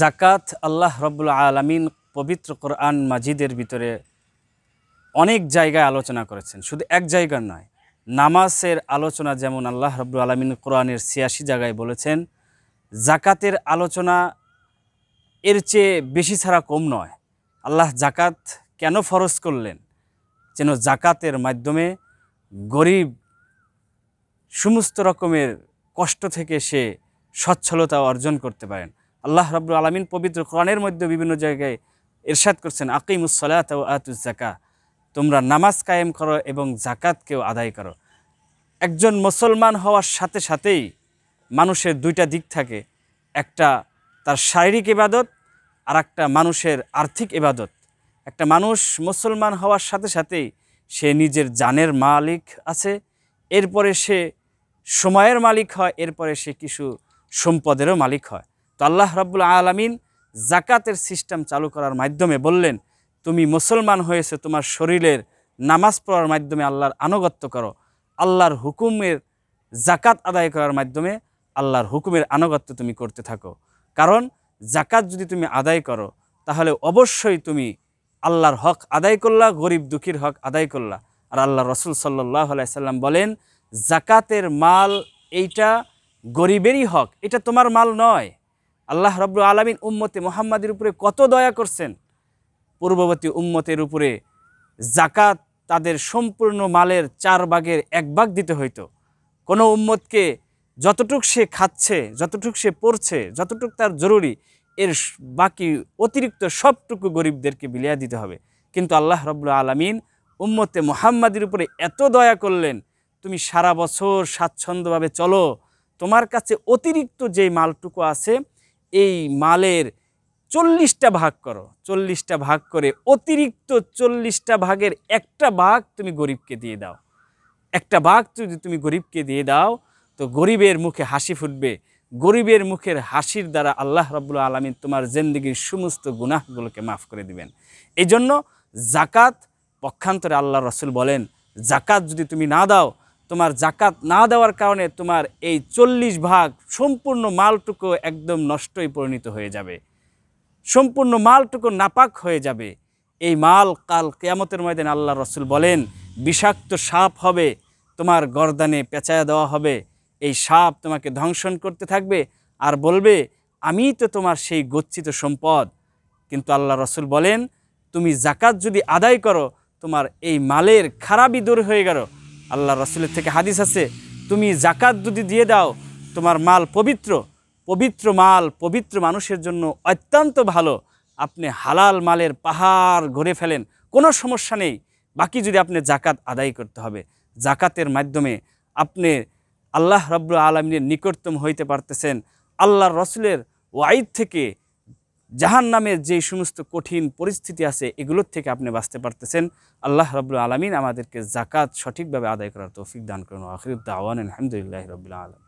জাকাত আল্লাহ রব্বুল আলমিন পবিত্র কোরআন মাজিদের ভিতরে অনেক জায়গায় আলোচনা করেছেন শুধু এক জায়গার নয় নামাজের আলোচনা যেমন আল্লাহ রব্বুল আলমিন কোরআনের ছিয়াশি জায়গায় বলেছেন জাকাতের আলোচনা এর চেয়ে বেশি ছাড়া কম নয় আল্লাহ জাকাত কেন ফরজ করলেন যেন জাকাতের মাধ্যমে গরিব সমস্ত রকমের কষ্ট থেকে সে সচ্ছলতা অর্জন করতে পারেন আল্লাহ রাবুল আলমিন পবিত্র কোরআনের মধ্যে বিভিন্ন জায়গায় এরশাদ করছেন আকিমুসলাত ও আতুজাকা তোমরা নামাজ কায়েম করো এবং জাকাতকেও আদায় করো একজন মুসলমান হওয়ার সাথে সাথেই মানুষের দুইটা দিক থাকে একটা তার শারীরিক ইবাদত আর একটা মানুষের আর্থিক ইবাদত একটা মানুষ মুসলমান হওয়ার সাথে সাথেই সে নিজের জানের মালিক আছে এরপরে সে সময়ের মালিক হয় এরপরে সে কিছু সম্পদেরও মালিক হয় তো আল্লাহ রাবুল আলমিন জাকাতের সিস্টেম চালু করার মাধ্যমে বললেন তুমি মুসলমান হয়েছে তোমার শরীরের নামাজ পড়ার মাধ্যমে আল্লাহর আনুগত্য করো আল্লাহর হুকুমের জাকাত আদায় করার মাধ্যমে আল্লাহর হুকুমের আনুগত্য তুমি করতে থাকো কারণ জাকাত যদি তুমি আদায় করো তাহলে অবশ্যই তুমি আল্লাহর হক আদায় করলা গরিব দুঃখীর হক আদায় করলা আর আল্লাহ রসুল সাল্লাহ সাল্লাম বলেন জাকাতের মাল এইটা গরিবেরই হক এটা তোমার মাল নয় আল্লাহ রব্বুল আলমিন উম্মতে মোহাম্মদের উপরে কত দয়া করছেন পূর্ববর্তী উম্মতের উপরে জাকাত তাদের সম্পূর্ণ মালের চার ভাগের এক বাঘ দিতে হইতো কোনো উম্মতকে যতটুক সে খাচ্ছে যতটুক সে পড়ছে যতটুক তার জরুরি এর বাকি অতিরিক্ত সবটুকু গরিবদেরকে বিলিয়া দিতে হবে কিন্তু আল্লাহ রব্লা আলমিন উম্মতে মোহাম্মাদের উপরে এত দয়া করলেন তুমি সারা বছর স্বাচ্ছন্দ্যভাবে চলো তোমার কাছে অতিরিক্ত যেই মালটুকু আছে এই মালের চল্লিশটা ভাগ করো চল্লিশটা ভাগ করে অতিরিক্ত চল্লিশটা ভাগের একটা ভাগ তুমি গরিবকে দিয়ে দাও একটা ভাগ যদি তুমি গরিবকে দিয়ে দাও তো গরিবের মুখে হাসি ফুটবে গরিবের মুখের হাসির দ্বারা আল্লাহ রব্লুল আলমিন তোমার জেন্দিগির সমস্ত গুনাহগুলোকে মাফ করে দিবেন এই জন্য জাকাত পক্ষান্তরে আল্লাহ রসুল বলেন জাকাত যদি তুমি না দাও তোমার জাকাত না দেওয়ার কারণে তোমার এই চল্লিশ ভাগ সম্পূর্ণ মালটুকু একদম নষ্টই পরিণত হয়ে যাবে সম্পূর্ণ মালটুকু নাপাক হয়ে যাবে এই মাল কাল কেয়ামতের ময়দানে আল্লাহ রসুল বলেন বিষাক্ত সাপ হবে তোমার গরদানে পেঁচায় দেওয়া হবে এই সাপ তোমাকে ধ্বংসন করতে থাকবে আর বলবে আমি তো তোমার সেই গচ্ছিত সম্পদ কিন্তু আল্লাহ রসুল বলেন তুমি জাকাত যদি আদায় করো তোমার এই মালের খারাপই দূর হয়ে গেল আল্লাহ রাসুলের থেকে হাদিস আছে তুমি জাকাত যদি দিয়ে দাও তোমার মাল পবিত্র পবিত্র মাল পবিত্র মানুষের জন্য অত্যন্ত ভালো আপনি হালাল মালের পাহাড় ঘরে ফেলেন কোনো সমস্যা নেই বাকি যদি আপনি জাকাত আদায় করতে হবে জাকাতের মাধ্যমে আপনি আল্লাহ রব্বুল আলমীর নিকটতম হইতে পারতেছেন আল্লাহর রসুলের ওয়াইদ থেকে জাহান নামের যে সমস্ত কঠিন পরিস্থিতি আছে এগুলোর থেকে আপনি বাঁচতে পারতেছেন আল্লাহ রবুল আলমিন আমাদেরকে জাকাত সঠিকভাবে আদায় করার তৌফিক দান করুন আখরুদ্দা দাওয়ান আলহামদুলিল্লাহ রবিল্লা আলম